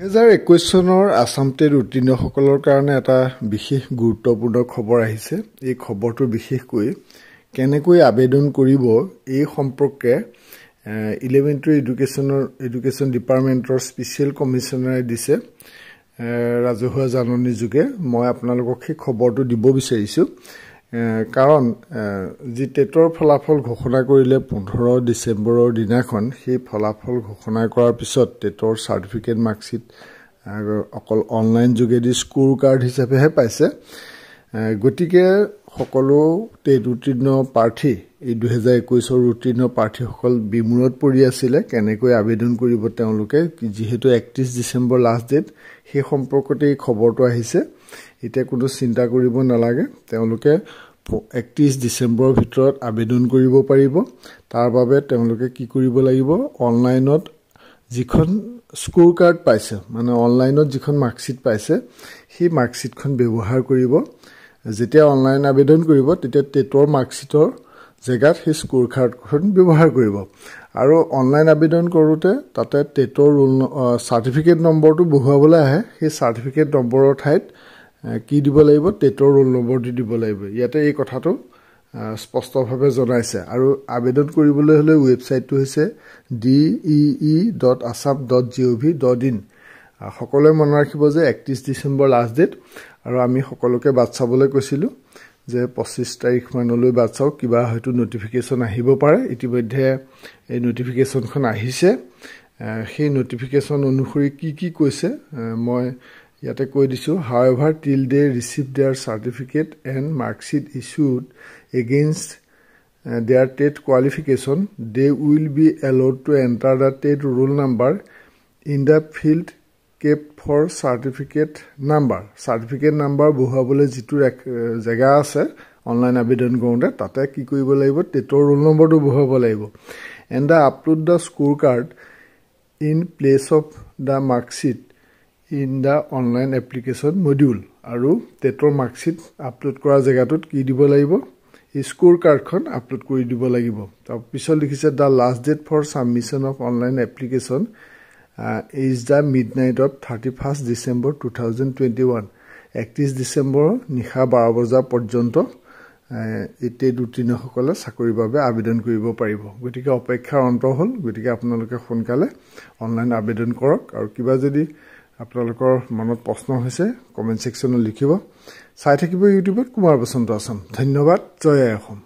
দুহেজাৰ একৈছ চনৰ আছাম টেট উত্তীৰ্ণসকলৰ কাৰণে এটা বিশেষ গুৰুত্বপূৰ্ণ খবৰ আহিছে এই খবৰটো বিশেষকৈ কেনেকৈ আবেদন কৰিব এই সম্পৰ্কে ইলিমেণ্টেৰী এডুকেশ্যনৰ এডুকেশ্যন ডিপাৰ্টমেণ্টৰ স্পেচিয়েল কমিশ্যনাৰে দিছে ৰাজহুৱা জাননীযোগে মই আপোনালোকক সেই খবৰটো দিব বিচাৰিছোঁ কাৰণ যি টেটৰ ফলাফল ঘোষণা কৰিলে পোন্ধৰ ডিচেম্বৰৰ দিনাখন সেই ফলাফল ঘোষণা কৰাৰ পিছত টেটৰ চাৰ্টিফিকেট মাৰ্কশ্বিট অকল অনলাইন যোগেদি স্কোৰ কাৰ্ড হিচাপেহে পাইছে গতিকে সকলো টেট উত্তীৰ্ণ প্ৰাৰ্থী এই দুহেজাৰ একৈছৰ উত্তীৰ্ণ প্ৰাৰ্থীসকল বিমূৰত পৰি আছিলে কেনেকৈ আবেদন কৰিব তেওঁলোকে যিহেতু একত্ৰিছ ডিচেম্বৰ লাষ্ট ডেট সেই সম্পৰ্কতে এই খবৰটো আহিছে এতিয়া কোনো চিন্তা কৰিব নালাগে তেওঁলোকে একত্ৰিছ ডিচেম্বৰৰ ভিতৰত আবেদন কৰিব পাৰিব তাৰ বাবে তেওঁলোকে কি কৰিব লাগিব অনলাইনত যিখন স্ক'ৰ কাৰ্ড পাইছে মানে অনলাইনত যিখন মাৰ্কশ্বীট পাইছে সেই মাৰ্কশ্বিটখন ব্যৱহাৰ কৰিব যেতিয়া অনলাইন আবেদন কৰিব তেতিয়া টেটৰ মাৰ্কশ্বিটৰ জেগাত সেই স্ক'ৰ কাৰ্ডখন ব্যৱহাৰ কৰিব আৰু অনলাইন আবেদন কৰোঁতে তাতে টেটৰ ৰোল চাৰ্টিফিকেট নম্বৰটো বহুৱাবলৈ আহে সেই চাৰ্টিফিকেট নম্বৰৰ ঠাইত কি দিব লাগিব টেটৰ ৰোল নম্বৰটো দিব লাগিব ইয়াতে এই কথাটো স্পষ্টভাৱে জনাইছে আৰু আবেদন কৰিবলৈ হ'লে ৱেবছাইটটো হৈছে D E E dot Assam dot G O' V dot in সকলোৱে মনত ৰাখিব যে একত্ৰিছ ডিচেম্বৰ লাষ্ট ডেট আৰু আমি সকলোকে বাট চাবলৈ কৈছিলোঁ যে পঁচিছ তাৰিখ মানলৈ বাট চাওক কিবা হয়তো নটিফিকেশ্যন আহিব পাৰে ইতিমধ্যে এই নটিফিকেশ্যনখন আহিছে সেই নটিফিকেশ্যন অনুসৰি কি কি কৈছে মই ইয়াতে কৈ দিছোঁ however till they receive their certificate and marksheet issued against their TET qualification they will be allowed to enter the TET roll number in the field kept for certificate number certificate number বহুৱাবলৈ যিটো uh, জেগা আছে online আবেদন কৰোঁতে তাতে কি কৰিব লাগিব টেটৰ ৰোল নম্বৰটো বহুৱাব লাগিব and the upload the score card in place of the marksheet in the online application module আৰু টেটৰ মাৰ্কশ্বিট আপলোড কৰা জেগাটোত কি দিব লাগিব স্ক'ৰ কাৰ্ডখন আপলোড কৰি দিব লাগিব তাৰপিছত লিখিছে the last date for submission of online application is the midnight of thirty first December two thousand twenty one একত্ৰিছ ডিচেম্বৰ নিশা বাৰ বজা পৰ্যন্ত uh, ইত্যাদি উত্তীৰ্ণসকলে চাকৰিৰ বাবে আবেদন কৰিব পাৰিব গতিকে অপেক্ষাৰ অন্ত হ'ল গতিকে আপোনালোকে সোনকালে অনলাইন আবেদন কৰক আৰু কিবা যদি আপোনালোকৰ মনত প্ৰশ্ন হৈছে কমেণ্ট ছেকশ্যনত লিখিব চাই থাকিব ইউটিউবত কুমাৰ বসন্ত আছাম ধন্যবাদ জয় অসম